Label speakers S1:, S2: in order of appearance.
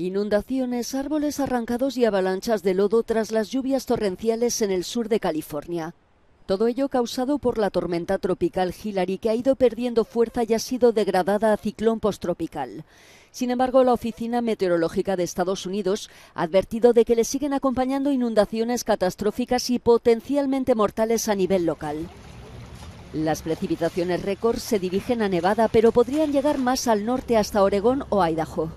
S1: Inundaciones, árboles arrancados y avalanchas de lodo tras las lluvias torrenciales en el sur de California. Todo ello causado por la tormenta tropical Hillary, que ha ido perdiendo fuerza y ha sido degradada a ciclón posttropical. Sin embargo, la Oficina Meteorológica de Estados Unidos ha advertido de que le siguen acompañando inundaciones catastróficas y potencialmente mortales a nivel local. Las precipitaciones récord se dirigen a Nevada, pero podrían llegar más al norte hasta Oregón o Idaho.